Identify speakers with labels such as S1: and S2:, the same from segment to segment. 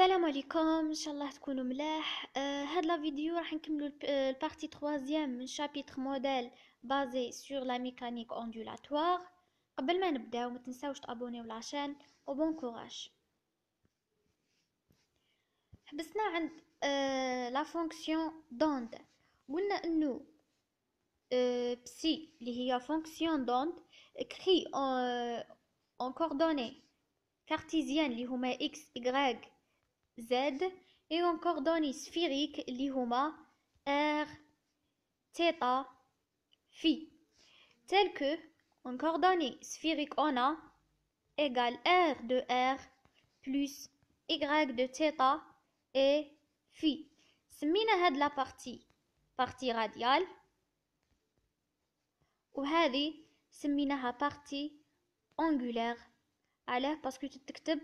S1: السلام عليكم ان شاء الله تكونوا ملاح آه هاد لا فيديو راح نكملوا آه، البارتي 3 من شابيتر موديل بازي سور لا ميكانيك اوندولاتوار قبل ما نبداو ما تنساوش تابونيو لاشين وبون كوراج حبسنا عند آه، لا فونكسيون دوند قلنا انه آه، بسي اللي هي فونكسيون دوند كري اون كوردوني كارتيزيان اللي هما اكس واي Z et un cordon sphérique اللي R, θ, phi. Tel que un cordon sphérique on a égale R de R plus Y de θ et phi. C'est de la partie partie radiale وهذه la partie angulaire parce que tu t'écris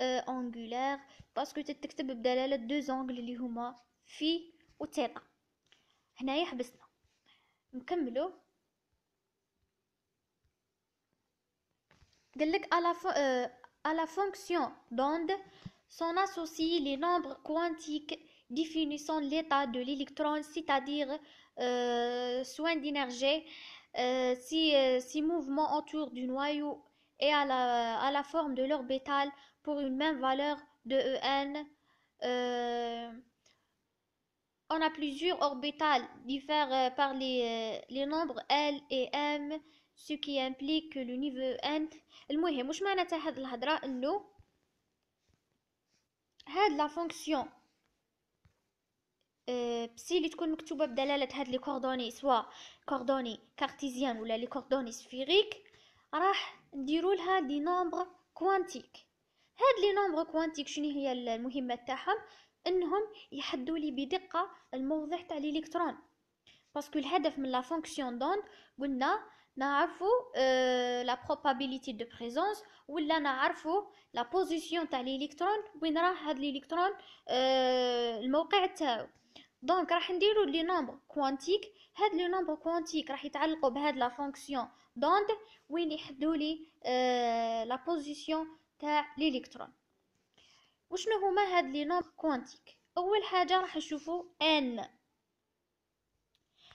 S1: angulaire, euh, angulaire parce que' بدلاله دو زونغل اللي هما في و تيتا هنايا حبسنا نكملو à la fonction d'onde sont associés les nombres quantiques définissant l'état de l'électron, c'est-à-dire euh, soin d'énergie, euh, si, si mouvement autour du noyau et à à la forme de l'orbital pour une même valeur de e n, euh, on a plusieurs orbitales diffèrent euh, par les euh, les nombres l et m, ce qui implique que le niveau n est le même. Je m'interroge maintenant sur la nature de la fonction psi. Quand on calcule les coordonnées, soit coordonnées cartésiennes ou les coordonnées sphériques, on aura des nombres quantiques. هاد لي نومبر كوانتيك شنو هي المهمه تاعهم انهم يحدوا لي بدقه الموضع تاع الالكترون باسكو الهدف من لا فونكسيون دوند قلنا نعرفوا آه، لا بروبابيليتي دو بريزونس ولا نعرفوا لا بوزيسيون تاع الالكترون وين راه هاد الالكترون آه، الموقع تاعو دونك راح نديرو لي نومبر كوانتيك هاد لي نومبر كوانتيك راح يتعلقوا بهاد لا فونكسيون دوند وين يحدوا لي آه، لا بوزيسيون تاع الالكترون وشنو هما هاد لي نوم كوانتيك اول حاجه راح نشوفو ان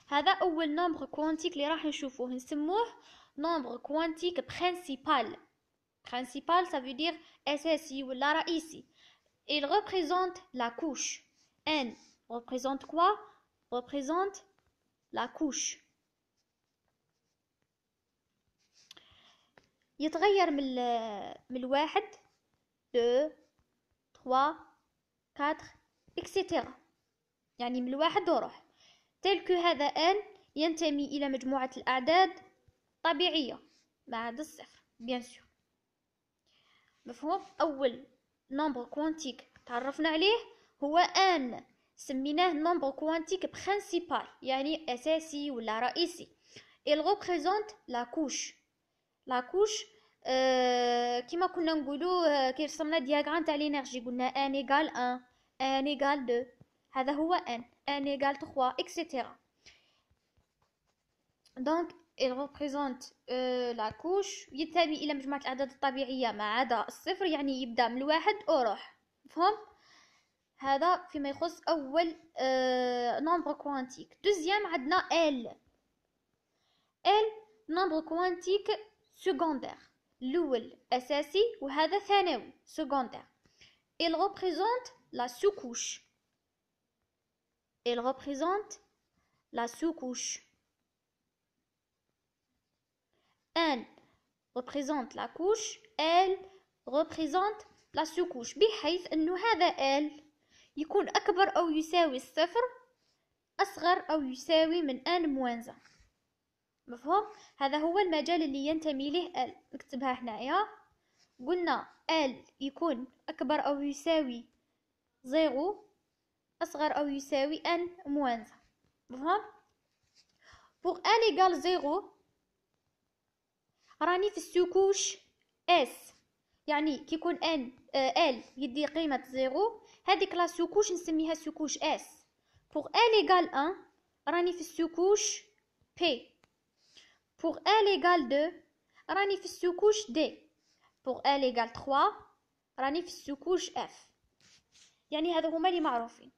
S1: هذا اول نومبر كوانتيك اللي راح نشوفوه نسموه نومبر كوانتيك برينسيبال برينسيبال سا فو دير اساسي ولا رئيسي il représente la couche n représente quoi représente la couche يتغير من من واحد دو تخوا كاتخ اكسيتيرا يعني من واحد وروح تلك هذا ان ينتمي الى مجموعه الاعداد طبيعيه بعد الصفر بيان سور مفهوم اول نمبر كوانتيك تعرفنا عليه هو ان سميناه نمبر كوانتيك برينسيبال يعني اساسي ولا رئيسي il représente la couche لاكوش أه كما كنا نقولو آه، كي رسمنا دياغرام تاع لينيرجي قلنا ان ايغال ان ان ايغال دو هذا هو ان ان ايغال تخوا اكسيتيرا دونك il représente لا كوش ينتمي الى مجموعه الاعداد الطبيعيه ما عدا الصفر يعني يبدا من الواحد وروح فهم هذا فيما يخص اول نمبر آه، كوانتيك دوزيام عندنا ال ال نمبر كوانتيك secondaire الأول أساسي وهذا ثانوي secondaire il représente la sous-couche il représente la sous-couche un représente la couche elle représente لا سوكوش بحيث انه هذا ال يكون اكبر او يساوي الصفر اصغر او يساوي من ان موانزه مفهوم هذا هو المجال اللي ينتمي له ال نكتبها هنايا قلنا ال يكون اكبر او يساوي زيرو اصغر او يساوي ان موانزا مفهوم بوغ ال ايغال زيرو راني في السكوش اس يعني كيكون ان ال آه، يدي قيمه زيرو هذيك لا سكوش نسميها سكوش اس بوغ ال ايغال ان راني في السكوش بي Pour L égale 2, ranif sous-couche D. Pour L égale 3, ranif sous-couche F. يعني هذا هما اللي معروفين.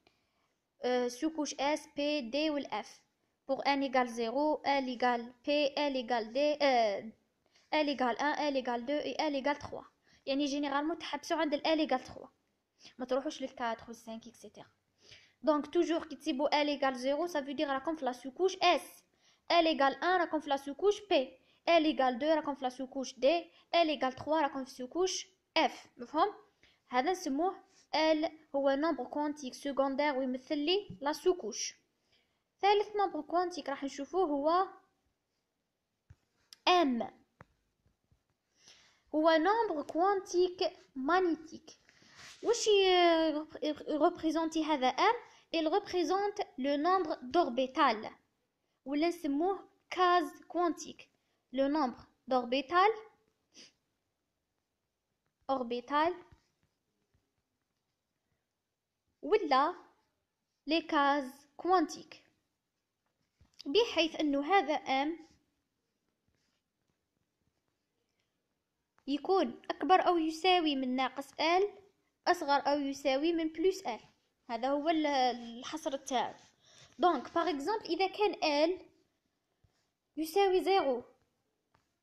S1: sous S, P, D F. Pour N égale 0, L égale P, L égale D, euh, L égale 1, L égale 2 et L égale 3. يعني généralement تحبسوا عند L égale 3. ما تروحوش لل 4 5 etc. Donc toujours كي L égale 0 ça veut dire راكم la sous-couche S. L égale 1, raconf la sous-couche P. L égale 2, raconf la sous-couche D. L égale 3, raconf la sous-couche F. Vous comprenez L ou un nombre quantique secondaire ou mthli, la sous-couche. le nombre quantique, rachin choufou, est M. Ou un nombre quantique magnétique. Wushi euh, représente M, il représente le nombre d'orbitales. ولا نسموه كاز كوانتيك لو نومبر دوربيتال اوربيتال ولا لي كاز كوانتيك بحيث انه هذا ام يكون اكبر او يساوي من ناقص ال اصغر او يساوي من بلس ال هذا هو الحصر تاعو دونك باغ اكزومبل اذا كان ال يساوي زيرو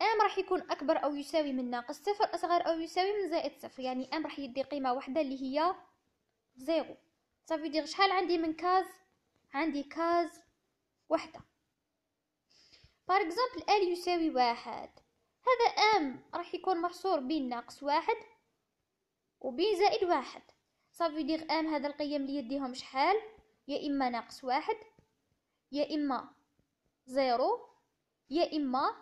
S1: ام راح يكون اكبر او يساوي من ناقص صفر اصغر او يساوي من زائد صفر يعني ام راح يدي قيمه واحده اللي هي زيرو صافي دير شحال عندي من كاز عندي كاز وحده باغ اكزومبل ال يساوي واحد هذا ام راح يكون محصور بين ناقص واحد وبين زائد واحد صافي دير ام هذا القيم اللي يديهم شحال يا إما ناقص واحد يا إما زيرو يا إما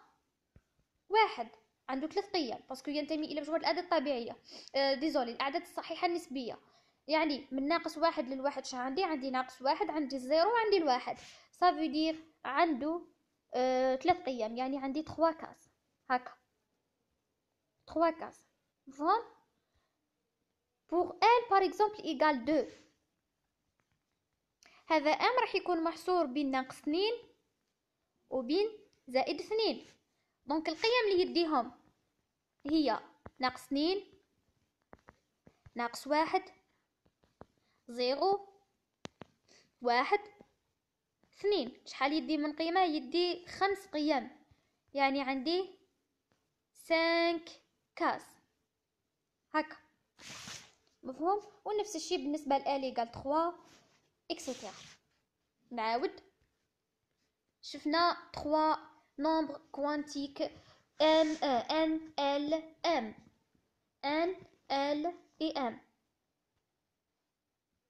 S1: واحد عنده ثلاث قيم باسكو ينتمي إلى مجموعة الأعداد الطبيعية آه، ديزولي الأعداد الصحيحة النسبية يعني من ناقص واحد للواحد شنو عندي عندي ناقص واحد عندي الزيرو عندي الواحد صافي دير عنده آه ثلاث قيم يعني عندي تخوا كاس هكا تخوا كاس فهم بوغ ال باغ اكزومبل ايكال دو هذا ام راح يكون محصور بين ناقص اثنين وبين زائد اثنين دونك القيم اللي يديهم هي ناقص اثنين ناقص واحد زيرو واحد اثنين شحال يدي من قيمة يدي خمس قيم يعني عندي سانك كاس هكا مفهوم ونفس الشيء بالنسبة لآلي قال تخوا etc. نعاود شفنا 3 nombres quantiques M, N, L, M. N, L et M.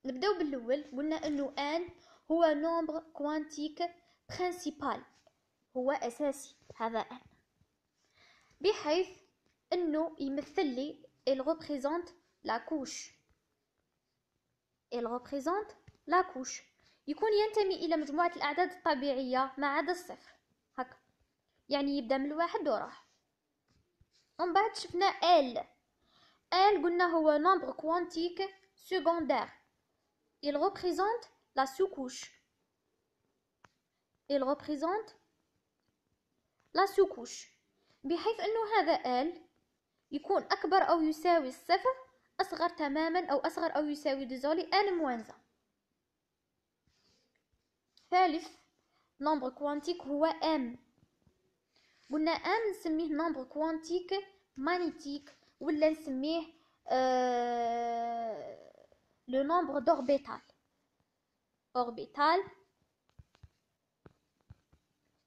S1: نبداو بالاول قلنا انه N هو نومبر كوانتيك برينسيبال هو اساسي هذا N بحيث انه يمثل représente la couche il représente لاكوش يكون ينتمي إلى مجموعة الأعداد الطبيعية ما عدا الصفر هكا يعني يبدأ من الواحد وراح ومن بعد شفنا ال ال قلنا هو نمبر كوانتيك سيكوندار il représente la sous-couche il représente la sous-couche بحيث أنه هذا ال يكون أكبر أو يساوي الصفر أصغر تماما أو أصغر أو يساوي ديزولي ال موانزة ثالث نمبر كوانتيك هو ام قلنا ام نسميه نمبر كوانتيك مانيتيك ولا نسميه لو نمبر دوربيتال اوربيتال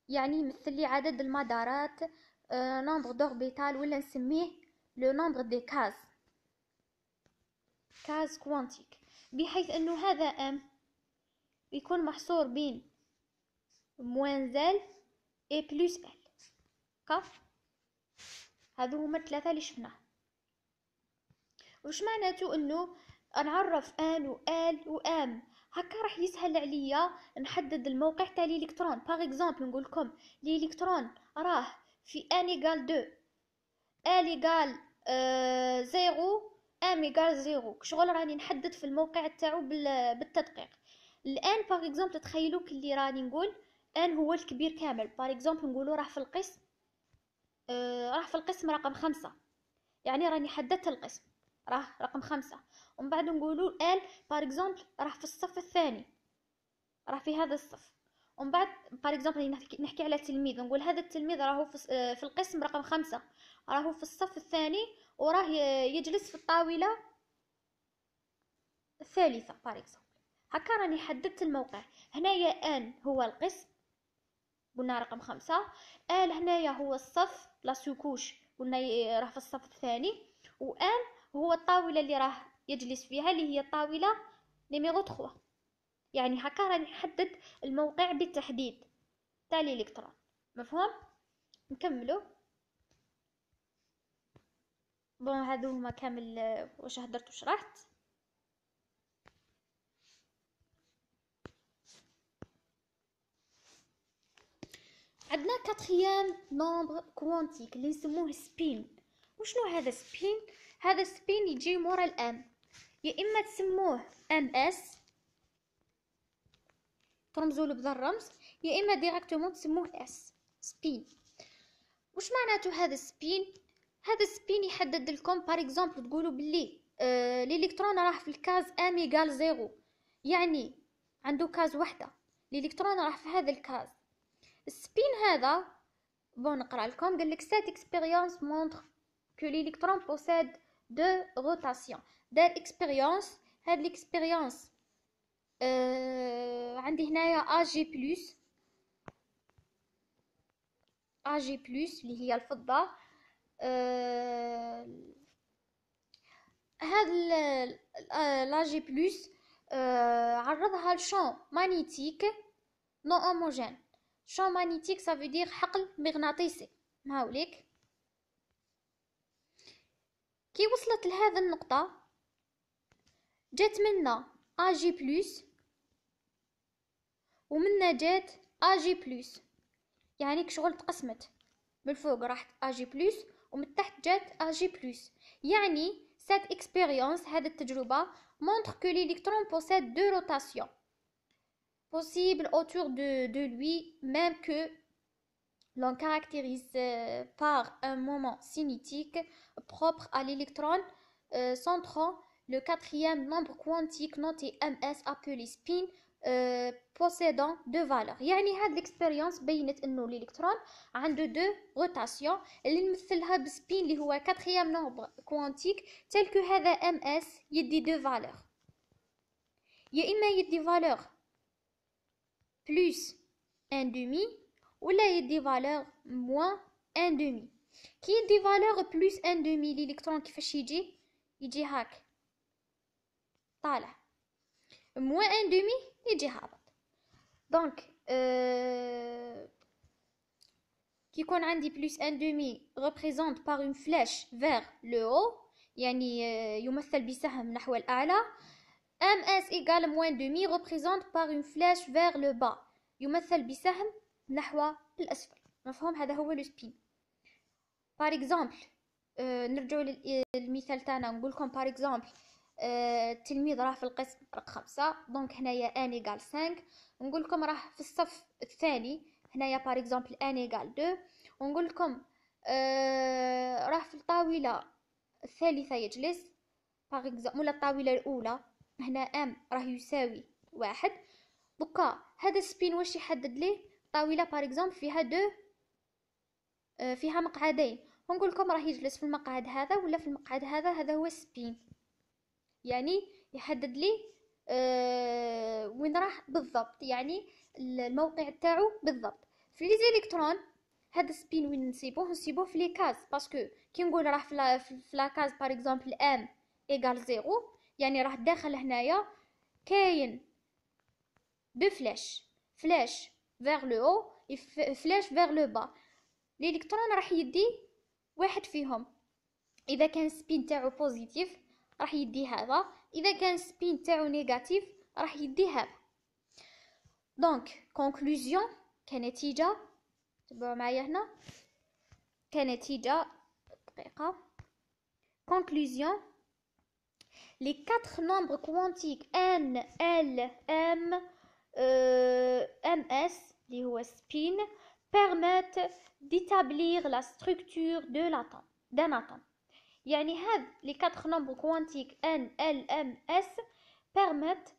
S1: يعني يمثل لي عدد المدارات نمبر آه، دوربيتال ولا نسميه لو نمبر دي كاز كاز كوانتيك بحيث انه هذا ام يكون محصور بين موان زال اي بلوس ال كاف هذو هما الثلاثه اللي شفناهم وش معناته انه نعرف ان و ال و ام هكا راح يسهل عليا نحدد الموقع تاع الالكترون باغ اكزومبل نقول لكم الالكترون راه في ان ايغال 2 ال ايغال زيرو ام ايغال زيرو شغل راني نحدد في الموقع تاعو بالتدقيق الان باغ اكزومبل تخيلوا كلي راني نقول ان هو الكبير كامل باغ اكزومبل نقولوا راه في القسم آه راه في القسم رقم خمسة يعني راني حددت القسم راه رقم خمسة ومن بعد نقولوا ال باغ اكزومبل راه في الصف الثاني راه في هذا الصف ومن بعد باغ اكزومبل نحكي على تلميذ نقول هذا التلميذ راهو آه، في القسم رقم خمسة راهو في الصف الثاني وراه يجلس في الطاولة الثالثة باغ اكزومبل هكا راني حددت الموقع هنايا ان هو القسم قلنا رقم خمسة ال هنايا هو الصف لا سوكوش قلنا راه في الصف الثاني وان هو الطاوله اللي راه يجلس فيها اللي هي الطاوله نيميرو 3 يعني هكا راني حدد الموقع بالتحديد تاع الالكترون مفهوم نكملو بون هادو هما كامل واش هدرت وشرحت عندنا كاتريام نومبر كوانتيك اللي نسموه سبين وشنو هذا سبين هذا سبين يجي مورا الام يا اما تسموه ام اس ترمزوا له بذا الرمز يا اما ديريكتومون تسموه اس سبين وش معناته هذا سبين هذا سبين يحدد لكم بار اكزومبل تقولوا بلي آه الالكترون راه في الكاز ام ايغال زيرو يعني عنده كاز وحده الالكترون راه في هذا الكاز Spin. Cela, bon, cette expérience montre que l'électron possède deux rotations. Cette et cette expérience, en dernier âge plus, âge plus, est alfa. Cette plus, champ magnétique non homogène. شون مانيتيك ça veut حقل مغناطيسي مهاوليك كي وصلت لهذا النقطة جات منا اجي بلوس ومنا جات اجي بلوس يعني كشغل تقسمت من الفوق راحت اجي بلوس ومن تحت جات اجي بلوس يعني سات اكسبيريونس هذه التجربة مونتر كو l'électron بوسيد دو روتاسيون possible autour de, lui, même que l'on caractérise euh, par un moment cinétique propre à l'électron euh, centrant le quatrième nombre quantique noté MS appelé spin euh, possédant deux valeurs يعني هاد l'expérience بينت انه الالكترون عنده دو روتاسيون اللي نمثلها le اللي هو كاتريام tel كوانتيك que هذا ms a deux valeurs. Il y a une valeur plus 1 demi, ou là il y a des valeurs moins 1 demi. Qui est des valeurs plus 1 demi l'électron qui fait chier? Il dit Moins 1 Moins 1,5, il 1 demi. Donc, euh, qui qu'on un plus 1 demi représente par une flèche vers le haut, il y a une flèche qui ms égale moins demi représente par une flèche vers le bas يمثل بسهم نحو الأسفل مفهوم هذا هو لو سبين. par exemple آه، نرجعو نرجعوا للمثال تاعنا نقول لكم par exemple آه، التلميذ راه في القسم رقم خمسة دونك هنايا ان ايغال 5 نقول لكم راه في الصف الثاني هنايا par exemple ان ايغال 2 ونقول لكم آه، راه في الطاولة الثالثة يجلس باغ اكزومبل ولا الطاولة الأولى هنا ام راه يساوي واحد بكا هذا السبين واش يحدد ليه طاوله بار اكزومبل فيها دو آه، فيها مقعدين ونقول لكم راه يجلس في المقعد هذا ولا في المقعد هذا هذا هو السبين يعني يحدد لي أه وين راح بالضبط يعني الموقع تاعو بالضبط في لي زيليكترون هذا السبين وين نسيبوه نسيبوه في لي كاز باسكو كي نقول راه في لا كاز بار اكزومبل ام ايغال زيرو يعني راح داخل هنايا كاين دو فلاش فلاش فيغ لو او فلاش فيغ لو با الالكترون راح يدي واحد فيهم اذا كان سبين تاعو بوزيتيف راح يدي هذا اذا كان سبين تاعو نيجاتيف راح يدي هذا دونك كونكلوزيون كنتيجه تبعوا معايا هنا كنتيجه دقيقه كونكلوزيون Les quatre nombres quantiques N, L, M, euh, MS, les spin, permettent d'établir la structure de d'un atome. Yani les quatre nombres quantiques N, L, M, S permettent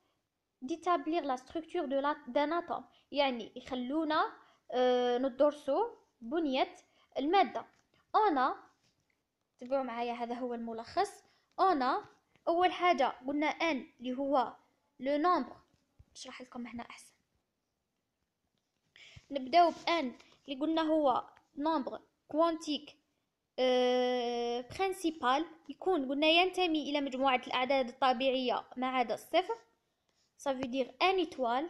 S1: d'établir la structure de d'un atome Yani يخلونا euh, de بنية المادة on a on a اول حاجه قلنا ان اللي هو لو نومبر نشرح لكم هنا احسن نبداو بان اللي قلنا هو نومبر كوانتيك برينسيبال يكون قلنا ينتمي الى مجموعه الاعداد الطبيعيه ما عدا الصفر صافي دير ان ايتوال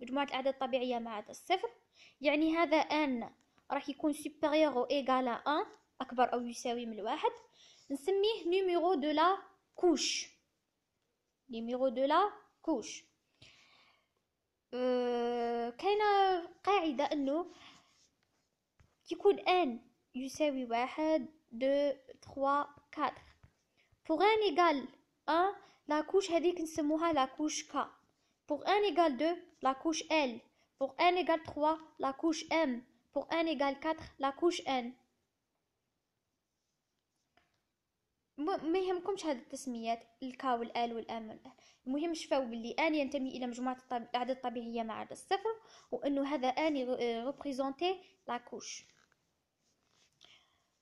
S1: مجموعه الاعداد الطبيعيه ما عدا الصفر يعني هذا ان راح يكون سوبيريور او إيكالا ان اكبر او يساوي من الواحد Nous numéro de la couche. Numéro de la couche. Quelle est la réponse Qui coûte N Vous savez, 1, 2, 3, 4. Pour 1 égale 1, la couche est de la couche K. Pour 1 égale 2, la couche L. Pour 1 égale 3, la couche M. Pour 1 égale 4, la couche N. ما يهمكمش هاد التسميات الكا والال والام والال المهم شفاو باللي ان ينتمي الى مجموعه الاعداد الطبيعيه مع عدد الصفر وانه هذا ان ريبريزونتي لا كوش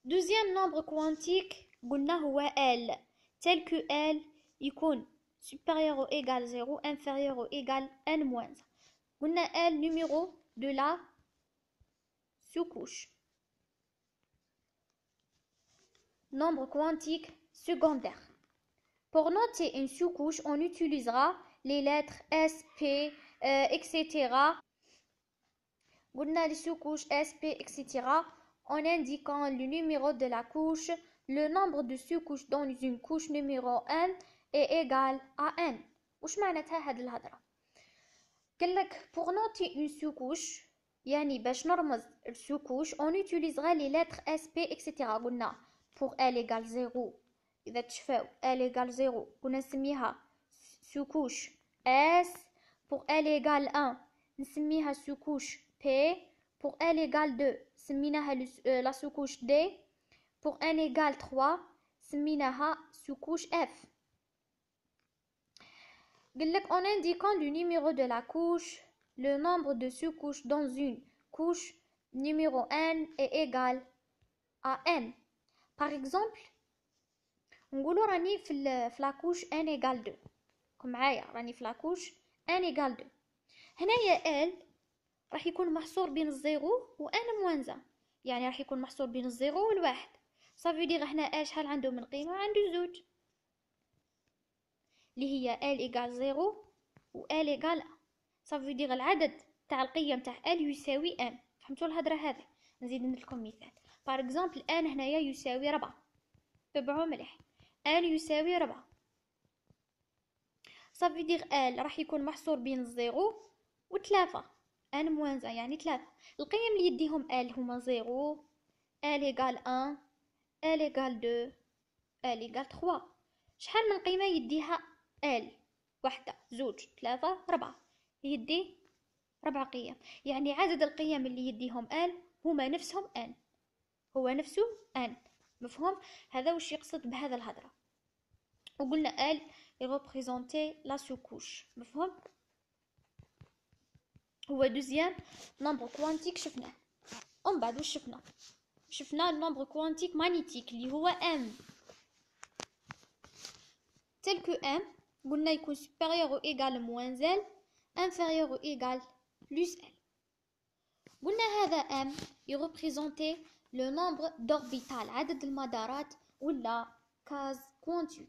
S1: دوزيام نومبر كوانتيك قلنا هو ال تل كو ال يكون سوبيريور او ايغال 0 انفيريور او ايغال ان موينز قلنا ال نيميرو دو لا sous-couche nombre كوانتيك secondaire. Pour noter une sous-couche, on utilisera les lettres S, P, euh, etc. les sous couche S, P, etc. en indiquant le numéro de la couche. Le nombre de sous-couches dans une couche numéro n est égal à n. pour noter une sous-couche يعني باش نرمز on utilisera les lettres SP etc pour L égale 0 L égale 0 ونسميها sous-couche S pour L égale 1 نسميها sous-couche P pour L égale 2 سميناها euh, la sous-couche D pour N égale 3 سميناها sous-couche F en indiquant le numéro de la couche, le nombre de sous-couches dans une couche numéro n est égal à n. Par exemple, نقولوا راني في في لاكوش ان ايغال دو كون معايا راني في لاكوش ان ايغال دو هنايا ال راح يكون محصور بين الزيرو و ان موانزا يعني راح يكون محصور بين الزيرو والواحد صافي دير هنا ا شحال عنده من قيمه عنده زوج اللي هي ال ايغال زيرو و ال ايغال صافي دير العدد تاع القيم تاع ال يساوي ان فهمتوا الهضره هذه نزيد لكم مثال بار اكزومبل ان هنايا يساوي ربعة تبعوا مليح ال يساوي ربعة صافي دير ال راح يكون محصور بين الزيرو وتلافة ان موانزا يعني تلافة القيم اللي يديهم ال هما زيرو ال ايكال ان ال ايكال دو ال ايكال تخوا شحال من قيمة يديها ال واحدة زوج ثلاثة ربعة يدي ربع قيم يعني عدد القيم اللي يديهم ال هما نفسهم ان هو نفسه ان مفهوم هذا وش يقصد بهذا الهضره Le L est représenté la sous-couche. Vous le deuxième, le nombre quantique de En bas du Choufna. Le nombre quantique magnétique, qui est M. Tel que M, on est supérieur ou égal à moins L, inférieur ou égal à plus L. Le goujon m est représenté le nombre d'orbital de la ou la case quantique.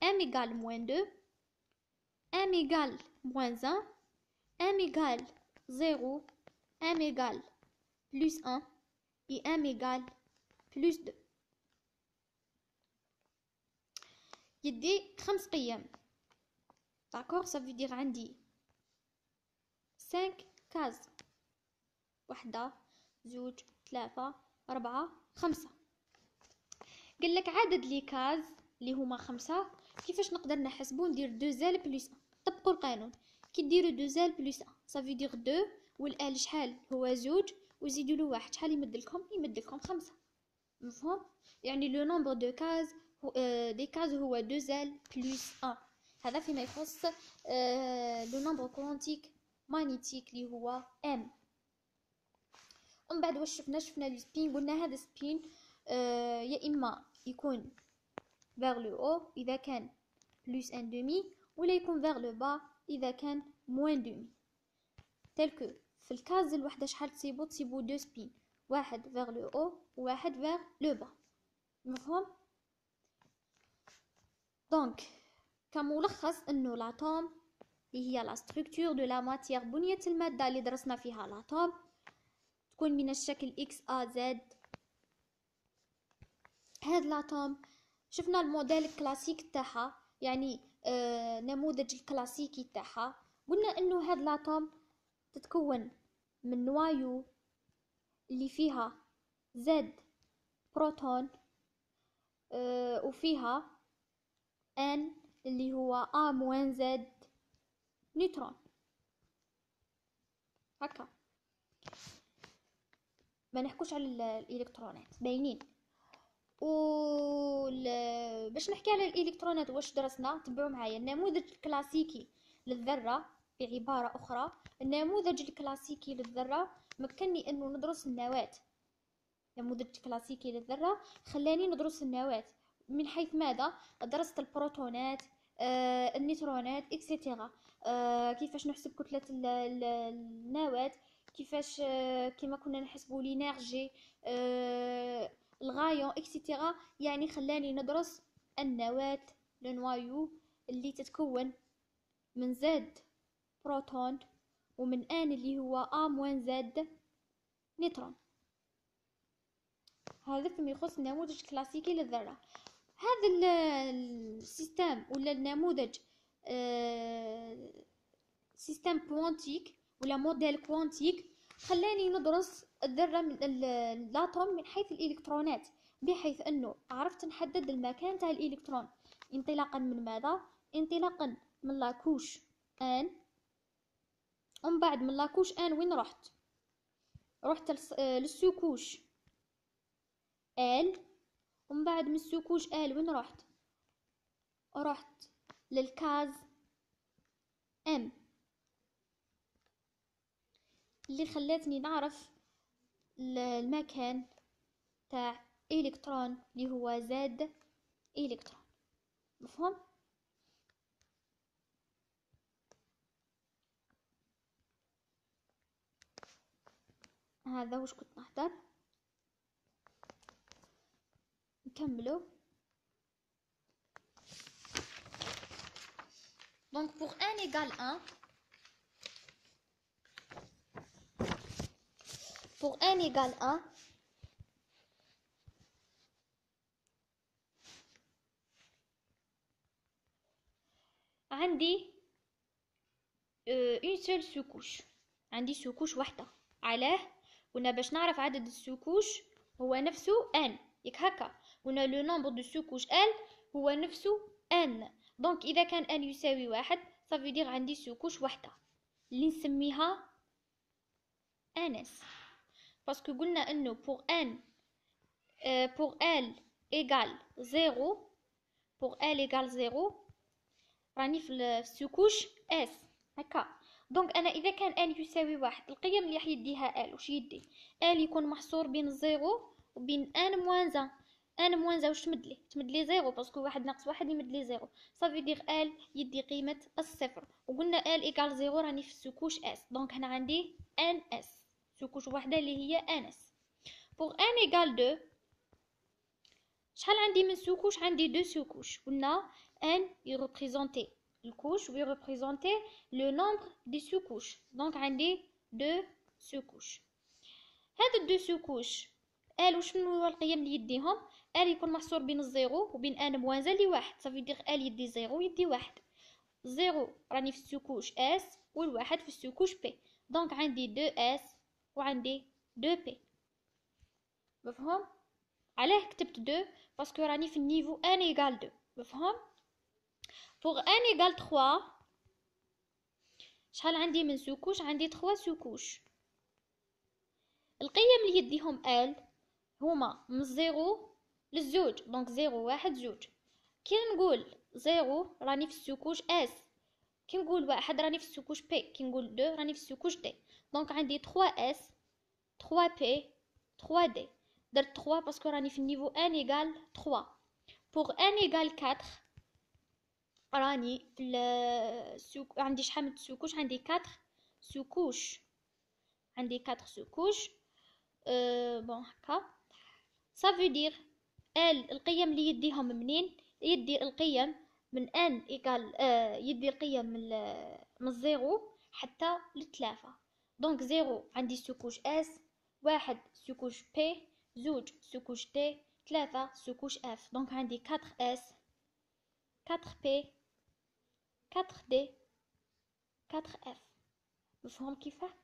S1: m égale moins 2, m égale moins 1, m égale 0, m égale plus 1 et m égale plus 2. Il a 5 D'accord Ça veut dire 5 cases. 1, 2, 3, 4, 5. قال لك عدد لي كاز اللي هما 5, كيفاش نقدر نحسبو ندير دو زال بلس ان طبقوا القانون كي ديروا زال بلس ان صافي دير دو والال شحال هو زوج وزيدوا له واحد شحال يمد لكم يمد لكم خمسه مفهوم يعني لو نومبر دو كاز دي كاز هو دو زال بلس ان هذا فيما يخص لو نومبر كوانتيك مانيتيك اللي هو ام ومن بعد واش شفنا شفنا سبين قلنا هذا سبين آه، يا اما يكون فيغ لو او إذا كان بلس ان دومي ولا يكون فيغ لو با إذا كان موان دومي tel que في الكاز الوحدة شحال تسيبو تسيبو دو سبين واحد فيغ لو او وواحد فيغ لو با مفهوم دونك كملخص انه لاتوم اللي هي لا ستركتور دو لا ماتيير بنيه الماده اللي درسنا فيها لاتوم تكون من الشكل اكس ا زد هاد لاتوم شفنا الموديل الكلاسيك تاعها يعني آه نموذج الكلاسيكي تاعها قلنا انه هاد لاطوم تتكون من نوايو اللي فيها زد بروتون آه وفيها ان اللي هو ا موان زد نيوترون هكا ما نحكوش على الالكترونات باينين و باش نحكي على الالكترونات واش درسنا تبعوا معايا النموذج الكلاسيكي للذره بعباره اخرى النموذج الكلاسيكي للذره مكنني انه ندرس النواه نموذج كلاسيكي للذره خلاني ندرس النواه من حيث ماذا درست البروتونات آه النيترونات اكسيتيرا آه كيفاش نحسب كتله النواه كيفاش آه كما كنا نحسبوا لينيرجي آه الغايو اكسيتيرا يعني خلاني ندرس النواة لنوايو اللي تتكون من زد بروتون ومن ان اللي هو ا موان زد نيترون هذا فيما يخص النموذج الكلاسيكي للذرة هذا السيستم ولا النموذج آه، سيستم كوانتيك ولا موديل كوانتيك خلاني ندرس الذرة من الاتوم من حيث الإلكترونات بحيث أنه عرفت نحدد المكان تاع الإلكترون انطلاقا من ماذا؟ انطلاقا من لاكوش ان ومن بعد من لاكوش ان وين رحت؟ رحت آه، للسوكوش ال ومن بعد من السوكوش ال وين رحت؟ رحت للكاز ام اللي خلاتني نعرف المكان تاع إلكترون اللي هو زاد إلكترون مفهوم هذا واش كنت نهضر نكملو دونك بوغ ان ايغال ان pour n égale 1. عندي اون سول سوكوش عندي سوكوش وحده علاه قلنا باش نعرف عدد السوكوش هو نفسه ان يك هكا قلنا لو نومبر دو سوكوش ال هو نفسه ان دونك اذا كان ان يساوي واحد صافي دير عندي سوكوش وحده اللي نسميها انس باسكو قلنا انه بور ان بور ال ايغال زيرو بور ال ايغال زيرو راني في السكوش اس هكا دونك انا اذا كان ان يساوي واحد القيم اللي راح يديها ال واش يدي ال يكون محصور بين الزيرو وبين ان موان زان ان موان زان واش تمد لي تمد لي زيرو باسكو واحد ناقص واحد يمد لي زيرو صافي دير ال يدي قيمه الصفر وقلنا ال ايغال زيرو راني في السكوش اس دونك هنا عندي ان اس سكوش وحدة اللي هي أنس بوغ أن إيكال دو شحال عندي من سكوش عندي دو سكوش قلنا أن يغبريزونتي الكوش ويغبريزونتي لو نومبر دي سكوش دونك عندي دو سكوش هاد دو سكوش ال وشنو هو القيم اللي يديهم ال يكون محصور بين الزيرو وبين ان موان لي واحد صافي دير ال يدي زيرو يدي واحد زيرو راني في السكوش اس والواحد في السكوش بي دونك عندي دو اس وعندي دو بي مفهوم علاه كتبت دو باسكو راني في النيفو ان ايغال دو مفهوم بوغ ان ايغال 3 شحال عندي من سوكوش عندي 3 سوكوش القيم اللي يديهم ال هما من زيرو للزوج دونك زيرو واحد زوج كي نقول زيرو راني في السوكوش اس كي نقول واحد راني في السوكوش بي كي نقول دو راني في السوكوش دي دونك عندي 3 اس 3 بي 3 دي درت 3 باسكو راني في النيفو ان ايغال 3 بوغ ان ايغال 4 راني في السوك... عندي شحال من سوكوش عندي 4 سوكوش عندي 4 سوكوش بون هكا سافو دير ال القيم اللي يديهم منين يدي القيم من ان ايغال يدي القيم من الزيرو حتى للثلاثه دونك زيرو عندي سكوش اس واحد سكوش بي زوج سكوش تي ثلاثة سكوش اف دونك عندي كاتر اس كاتر بي كاتر دي كاتر اف مفهوم كيفاه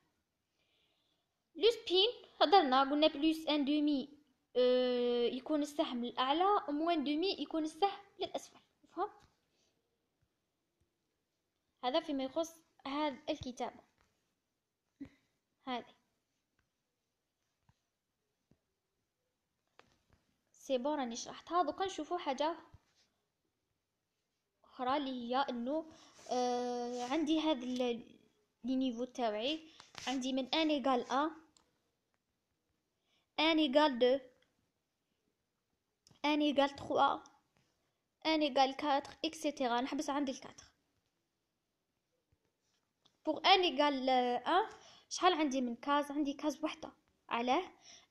S1: لو سبين هضرنا قلنا بلوس ان دومي اه يكون السهم الاعلى وموان دومي يكون السهم للاسفل مفهوم هذا فيما يخص هذا الكتاب هذه سيبو راني شرحتها دوكا نشوفو حاجة أخرى اللي هي أنه آه عندي هاد لي نيفو تاوعي عندي من ان ايكال ا ان ايكال دو ان ايكال تخوا ان ايكال كاتر اكسيتيرا نحبس عند الكاتر بوغ ان ايكال ان آه، شحال عندي من كاز عندي كاز وحده علاه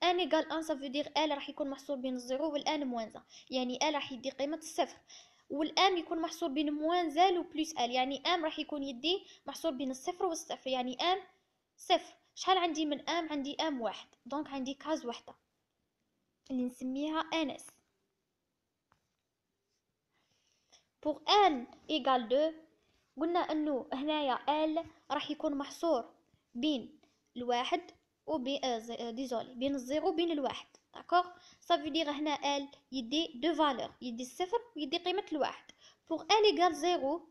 S1: ان قال ان دير ال راح يكون محصور بين الزيرو والان موانزا يعني ال راح يدي قيمه الصفر والام يكون محصور بين موان زال وبلس ال يعني ام راح يكون يدي محصور بين الصفر والصفر يعني ام صفر شحال عندي من ام عندي ام واحد دونك عندي كاز وحده اللي نسميها انس بور ان ايغال دو قلنا انه هنايا ال راح يكون محصور بين الواحد وبين آه, آه، ديزولي بين الزيرو وبين الواحد داكوغ صافي دير هنا ال يدي دو فالور يدي الصفر ويدي قيمه الواحد بوغ ال ايغال زيرو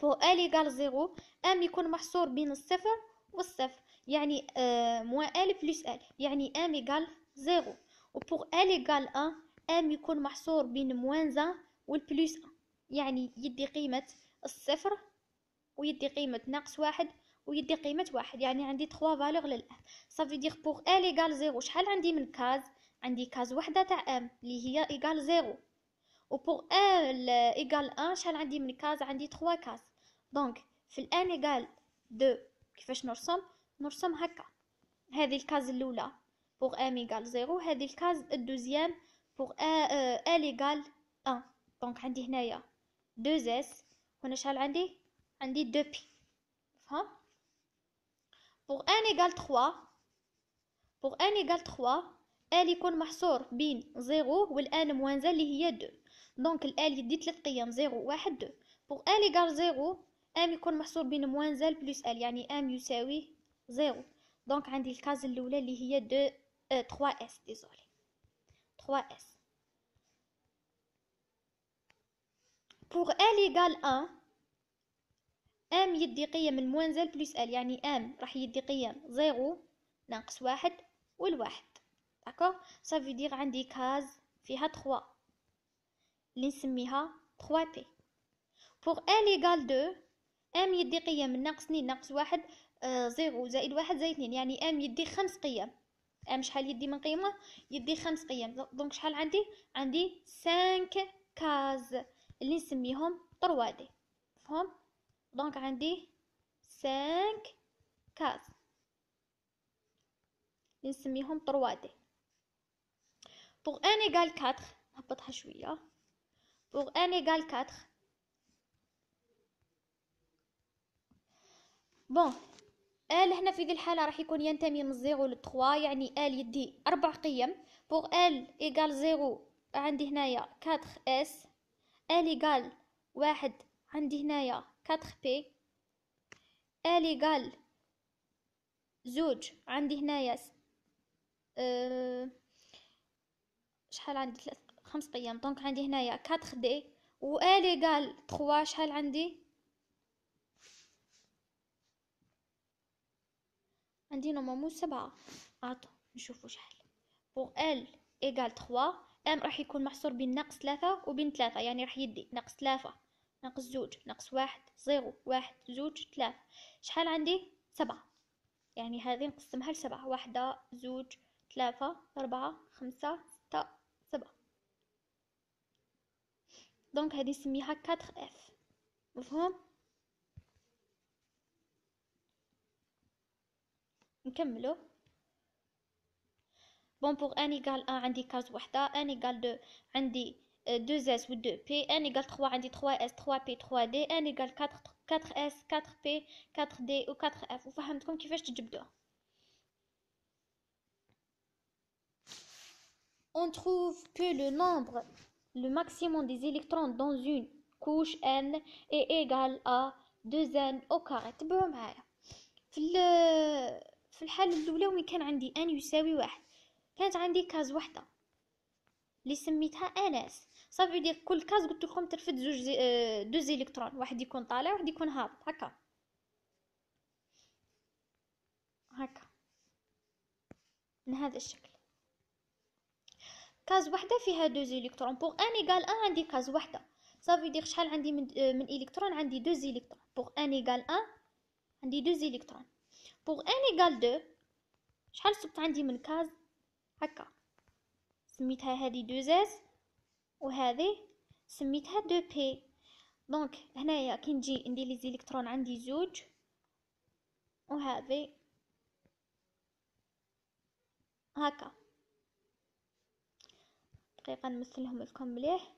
S1: بوغ ال ايغال زيرو ام يكون محصور بين الصفر والصفر يعني موا ال بلس ال يعني ام ايغال زيرو وبوغ ال ايغال ان ام يكون محصور بين موان زان والبلس ان يعني يدي قيمه الصفر ويدي قيمه ناقص واحد ويدي قيمه واحد يعني عندي 3 فالور للام صافي دير بوغ ال إيكال زيرو شحال عندي من كاز عندي كاز وحده تاع ام اللي هي إيكال زيرو بوغ ال إيكال أن شحال عندي من كاز عندي 3 كاز دونك في الان إيكال دو كيفاش نرسم نرسم هكا هذه الكاز الاولى بوغ ام إيكال زيرو هذه الكاز الدوزيام بوغ ال إيكال أن دونك عندي هنايا دو اس هنا شحال عندي عندي دو بي فهمت pour n égale 3 pour n égale 3 l يكون محصور بين 0 والان 1, اللي هي 2 Donc, L يدي 3 قيم 0 1 2 pour l égale 0 soeur, يكون محصور بين -l plus L يعني M يساوي 0 Donc, عندي الكاز الاولى اللي هي 2 3 s Désolé. 3 s pour l égale 1 ام يدي قيم الموانزل بلس ال يعني ام راح يدي قيم زيرو ناقص واحد والواحد داكوغ صافي دير عندي كاز فيها تخوا اللي نسميها تخوا بي بوغ ال ايكال دو ام يدي قيم ناقص اثنين ناقص واحد آه، زيرو زائد واحد زائد اثنين يعني ام يدي خمس قيم ام شحال يدي من قيمه يدي خمس قيم دونك شحال عندي عندي سانك كاز اللي نسميهم طروادي دي دونك عندي سانك كاز نسميهم 3 دي بوغ ان ايغال 4 نهبطها شويه بوغ ان ايغال 4 بون ال هنا في ذي الحاله راح يكون ينتمي من 0 ل 3 يعني ال يدي اربع قيم بوغ ال ايغال 0 عندي هنايا 4 اس ال ايغال واحد عندي هنايا 4P إيليغال زوج عندي هنايا أه شحال عندي ثلاث خمس أيام دونك عندي هنايا 4D و إيليغال 3 شحال عندي عندي نورمالمون سبعة عطو نشوفو شحال بوغ ال إيكال 3 ام راح يكون محصور بين ناقص ثلاثة وبين ثلاثة يعني راح يدي ناقص ثلاثة ناقص زوج ناقص واحد زيرو واحد زوج ثلاث شحال عندي سبعة يعني هذه نقسمها لسبعة واحدة زوج ثلاثة أربعة خمسة ستة سبعة دونك هذه نسميها كاتر اف مفهوم نكملو بون بوغ ان ايكال ان عندي كاز وحدة ان ايكال دو عندي 2S euh, ou 2P, n égale 3, 3S, 3P, 3D, n égale 4, 4S, 4P, 4D ou 4F وفهمتكم كيفاش تجبدوها On trouve que le nombre, le maximum des électrons dans une couche n est égal à 2n au carré تبعوا معايا في في الحالة الأولى وين كان عندي n يساوي واحد كانت عندي كاز اللي سميتها ns صافي دير كل كاز قلت لكم ترفد زوج زي اه دوز الكترون واحد يكون طالع واحد يكون هابط هكا هكا من هذا الشكل كاز وحده فيها دوز الكترون بوغ ان ايغال ان عندي كاز وحده صافي دير شحال عندي من من الكترون عندي دوز الكترون بوغ ان ايغال ان عندي دوز الكترون بوغ ان ايغال دو شحال صبت عندي من كاز هكا سميتها هذه دوزاز وهذه سميتها دو بي دونك هنايا كي نجي ندير لي زيليكترون عندي زوج وهذه هكا دقيقه نمثلهم لكم مليح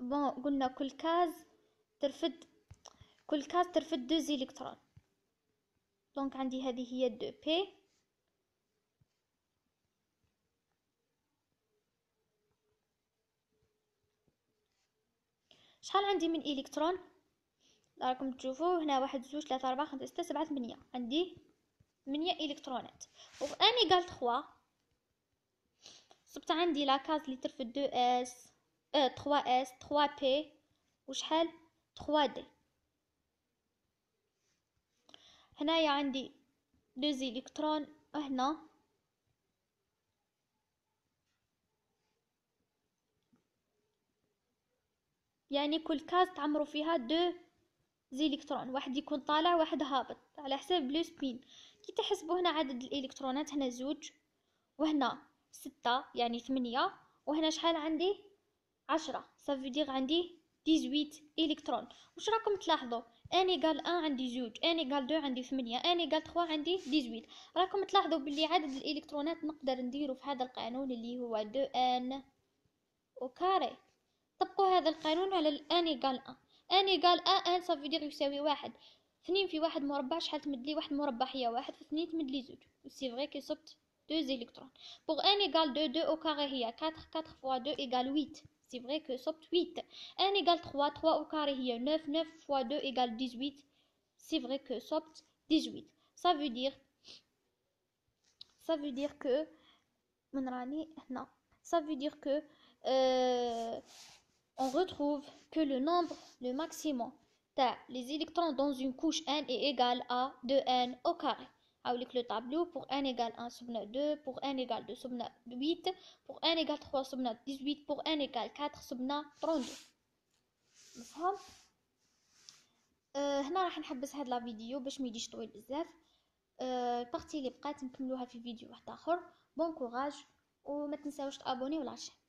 S1: بون قلنا كل كاز ترفد كل كاز ترفد دو زيليكترون دونك عندي هذه هي دو بي شحال عندي من الكترون راكم تشوفوا هنا واحد زوج ثلاثة أربعة خمسة ستة سبعة ثمانية عندي ثمانية الكترونات وفي ان ايكال تخوا صبت عندي لاكاز اللي ترفد دو اس اه تخوا اس تخوا بي وشحال تخوا دي هنايا عندي دوز الكترون هنا يعني كل كاز تعمرو فيها دو زيلكترون واحد يكون طالع واحد هابط على حساب لو سبين كي تحسبوا هنا عدد الالكترونات هنا زوج وهنا ستة يعني ثمانية وهنا شحال عندي عشرة سافيديغ عندي ديزويت الكترون واش راكم تلاحظوا ان ايكال ان عندي زوج ان ايكال دو عندي ثمانية ان ايكال 3 عندي ديزويت راكم تلاحظوا بلي عدد الالكترونات نقدر نديرو في هذا القانون اللي هو دو ان وكاري طبقوا هذا القانون على الآن يقال أ آن يقال أ آن صافي دير يساوي واحد اثنين في واحد مربع شحال تمد لي واحد مربع هي واحد في اثنين تمد لي زوج سي فغي كي صبت دو زيلكترون بوغ ان ايكال دو دو او كاري هي كاتر كاتر فوا دو ايكال ويت سي فغي كو صبت ويت ان ايكال تخوا تخوا او كاري هي نوف نوف فوا دو ايكال ديزويت سي فغي كو صبت ديزويت صافي فو دير سا دير كو من راني هنا صافي دير كو أه on retrouve que le nombre le maximum des les électrons dans une couche n est égal à 2n au carré avec le tableau pour n égale 1 subna 2 pour n égale 2 subna 8 pour n égale 3 subna 18 pour n égale 4 subna 32 مفهوم هنا راح نحبس هاد لا فيديو باش ما يجيش طويل بزاف البارتي اللي بقات نكملوها في فيديو واحد اخر بون كوراج وما تنساوش تابوني ولا